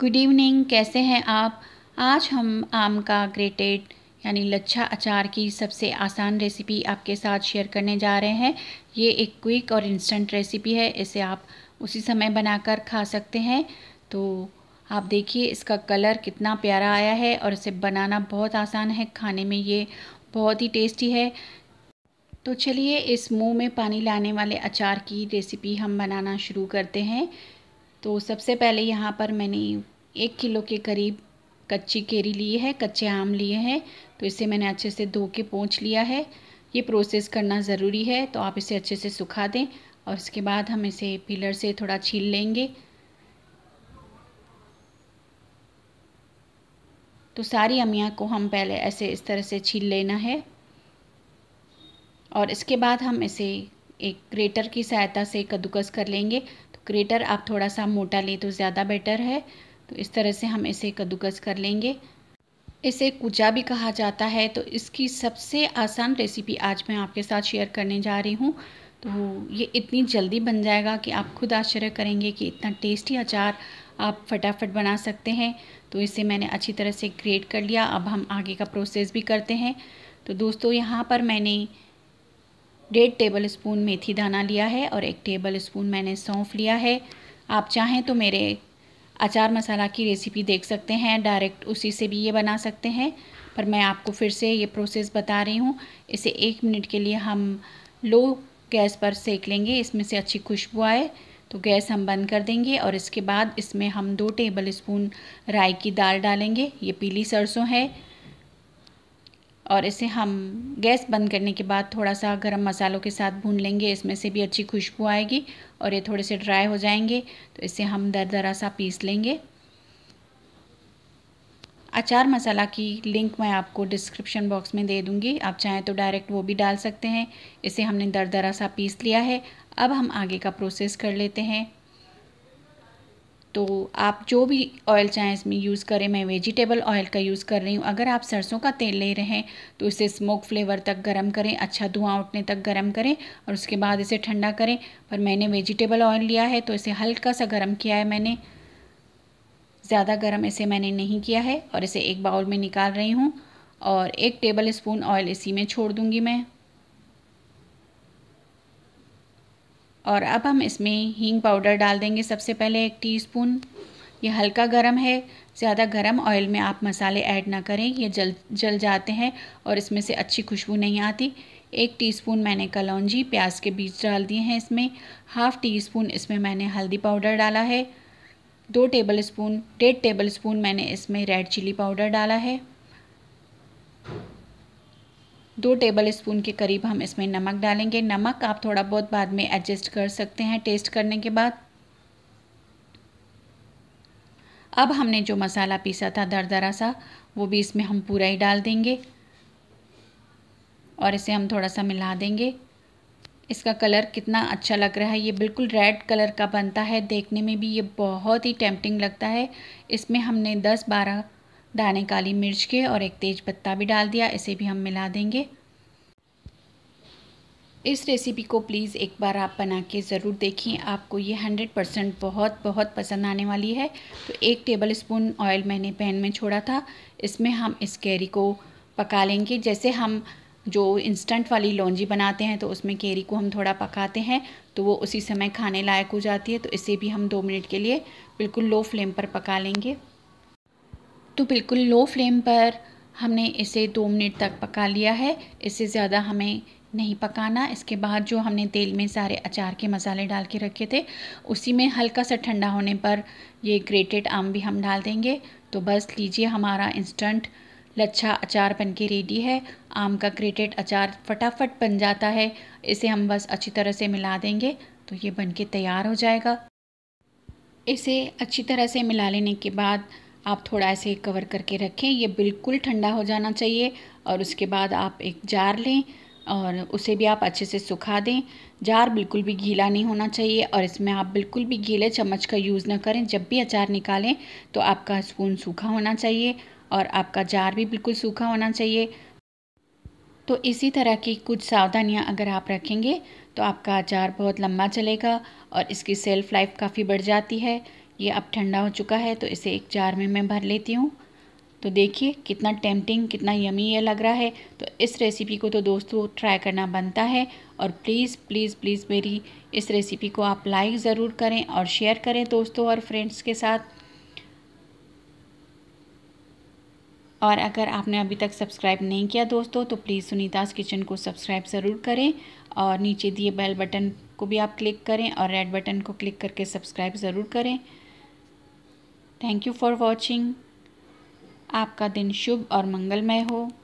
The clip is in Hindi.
गुड इवनिंग कैसे हैं आप आज हम आम का ग्रेटेड यानी लच्छा अचार की सबसे आसान रेसिपी आपके साथ शेयर करने जा रहे हैं ये एक क्विक और इंस्टेंट रेसिपी है इसे आप उसी समय बनाकर खा सकते हैं तो आप देखिए इसका कलर कितना प्यारा आया है और इसे बनाना बहुत आसान है खाने में ये बहुत ही टेस्टी है तो चलिए इस मुँह में पानी लाने वाले अचार की रेसिपी हम बनाना शुरू करते हैं तो सबसे पहले यहाँ पर मैंने एक किलो के करीब कच्ची केरी ली है कच्चे आम लिए हैं तो इसे मैंने अच्छे से धो के पोंछ लिया है ये प्रोसेस करना ज़रूरी है तो आप इसे अच्छे से सुखा दें और इसके बाद हम इसे पिलर से थोड़ा छील लेंगे तो सारी अमिया को हम पहले ऐसे इस तरह से छील लेना है और इसके बाद हम इसे एक क्रेटर की सहायता से कद्दूकस कर लेंगे तो क्रेटर आप थोड़ा सा मोटा लें तो ज़्यादा बेटर है तो इस तरह से हम इसे कद्दूकस कर लेंगे इसे कुचा भी कहा जाता है तो इसकी सबसे आसान रेसिपी आज मैं आपके साथ शेयर करने जा रही हूँ तो ये इतनी जल्दी बन जाएगा कि आप खुद आश्चर्य करेंगे कि इतना टेस्टी अचार आप फटाफट बना सकते हैं तो इसे मैंने अच्छी तरह से ग्रेट कर लिया अब हम आगे का प्रोसेस भी करते हैं तो दोस्तों यहाँ पर मैंने डेढ़ टेबल स्पून मेथी दाना लिया है और एक टेबल स्पून मैंने सौंफ लिया है आप चाहें तो मेरे अचार मसाला की रेसिपी देख सकते हैं डायरेक्ट उसी से भी ये बना सकते हैं पर मैं आपको फिर से ये प्रोसेस बता रही हूँ इसे एक मिनट के लिए हम लो गैस पर सेक लेंगे इसमें से अच्छी खुशबू आए तो गैस हम बंद कर देंगे और इसके बाद इसमें हम दो टेबल स्पून राई की दाल डालेंगे ये पीली सरसों है और इसे हम गैस बंद करने के बाद थोड़ा सा गरम मसालों के साथ भून लेंगे इसमें से भी अच्छी खुशबू आएगी और ये थोड़े से ड्राई हो जाएंगे तो इसे हम दर दरा सा पीस लेंगे अचार मसाला की लिंक मैं आपको डिस्क्रिप्शन बॉक्स में दे दूंगी आप चाहें तो डायरेक्ट वो भी डाल सकते हैं इसे हमने दर दरा सा पीस लिया है अब हम आगे का प्रोसेस कर लेते हैं तो आप जो भी ऑयल चाहें इसमें यूज़ करें मैं वेजिटेबल ऑयल का यूज़ कर रही हूँ अगर आप सरसों का तेल ले रहे हैं तो इसे स्मोक फ्लेवर तक गर्म करें अच्छा धुआं उठने तक गर्म करें और उसके बाद इसे ठंडा करें पर मैंने वेजिटेबल ऑयल लिया है तो इसे हल्का सा गर्म किया है मैंने ज़्यादा गर्म इसे मैंने नहीं किया है और इसे एक बाउल में निकाल रही हूँ और एक टेबल स्पून ऑयल इसी में छोड़ दूँगी मैं और अब हम इसमें हींग पाउडर डाल देंगे सबसे पहले एक टीस्पून ये हल्का गरम है ज़्यादा गरम ऑयल में आप मसाले ऐड ना करें ये जल जल जाते हैं और इसमें से अच्छी खुशबू नहीं आती एक टीस्पून मैंने कलौजी प्याज के बीज डाल दिए हैं इसमें हाफ़ टी स्पून इसमें मैंने हल्दी पाउडर डाला है दो टेबल स्पून डेढ़ टेबल स्पून मैंने इसमें रेड चिली पाउडर डाला है दो टेबल स्पून के करीब हम इसमें नमक डालेंगे नमक आप थोड़ा बहुत बाद में एडजस्ट कर सकते हैं टेस्ट करने के बाद अब हमने जो मसाला पीसा था दरदरा सा वो भी इसमें हम पूरा ही डाल देंगे और इसे हम थोड़ा सा मिला देंगे इसका कलर कितना अच्छा लग रहा है ये बिल्कुल रेड कलर का बनता है देखने में भी ये बहुत ही टेम्पटिंग लगता है इसमें हमने दस बारह दाने काली मिर्च के और एक तेज पत्ता भी डाल दिया इसे भी हम मिला देंगे इस रेसिपी को प्लीज़ एक बार आप बना के ज़रूर देखें आपको ये हंड्रेड परसेंट बहुत बहुत पसंद आने वाली है तो एक टेबल स्पून ऑयल मैंने पैन में छोड़ा था इसमें हम इस कैरी को पका लेंगे जैसे हम जो इंस्टेंट वाली लौंजी बनाते हैं तो उसमें कैरी को हम थोड़ा पकाते हैं तो वो उसी समय खाने लायक हो जाती है तो इसे भी हम दो मिनट के लिए बिल्कुल लो फ्लेम पर पका लेंगे तो बिल्कुल लो फ्लेम पर हमने इसे दो मिनट तक पका लिया है इससे ज़्यादा हमें नहीं पकाना इसके बाद जो हमने तेल में सारे अचार के मसाले डाल के रखे थे उसी में हल्का सा ठंडा होने पर ये ग्रेटेड आम भी हम डाल देंगे तो बस लीजिए हमारा इंस्टेंट लच्छा अचार बन के रेडी है आम का ग्रेटेड अचार फटाफट बन जाता है इसे हम बस अच्छी तरह से मिला देंगे तो ये बन के तैयार हो जाएगा इसे अच्छी तरह से मिला लेने के बाद आप थोड़ा ऐसे कवर करके रखें ये बिल्कुल ठंडा हो जाना चाहिए और उसके बाद आप एक जार लें और उसे भी आप अच्छे से सुखा दें जार बिल्कुल भी गीला नहीं होना चाहिए और इसमें आप बिल्कुल भी गीले चम्मच का यूज़ ना करें जब भी अचार निकालें तो आपका स्पून सूखा होना चाहिए और आपका जार भी बिल्कुल सूखा होना चाहिए तो इसी तरह की कुछ सावधानियां अगर आप रखेंगे तो आपका अचार बहुत लंबा चलेगा और इसकी सेल्फ़ लाइफ काफ़ी बढ़ जाती है ये अब ठंडा हो चुका है तो इसे एक जार में मैं भर लेती हूँ तो देखिए कितना टेम्पटिंग कितना यमी ये लग रहा है तो इस रेसिपी को तो दोस्तों ट्राई करना बनता है और प्लीज़ प्लीज़ प्लीज़ मेरी इस रेसिपी को आप लाइक ज़रूर करें और शेयर करें दोस्तों और फ्रेंड्स के साथ और अगर आपने अभी तक सब्सक्राइब नहीं किया दोस्तों तो प्लीज़ सुनीतास किचन को सब्सक्राइब ज़रूर करें और नीचे दिए बेल बटन को भी आप क्लिक करें और रेड बटन को क्लिक करके सब्सक्राइब ज़रूर करें थैंक यू फॉर वॉचिंग आपका दिन शुभ और मंगलमय हो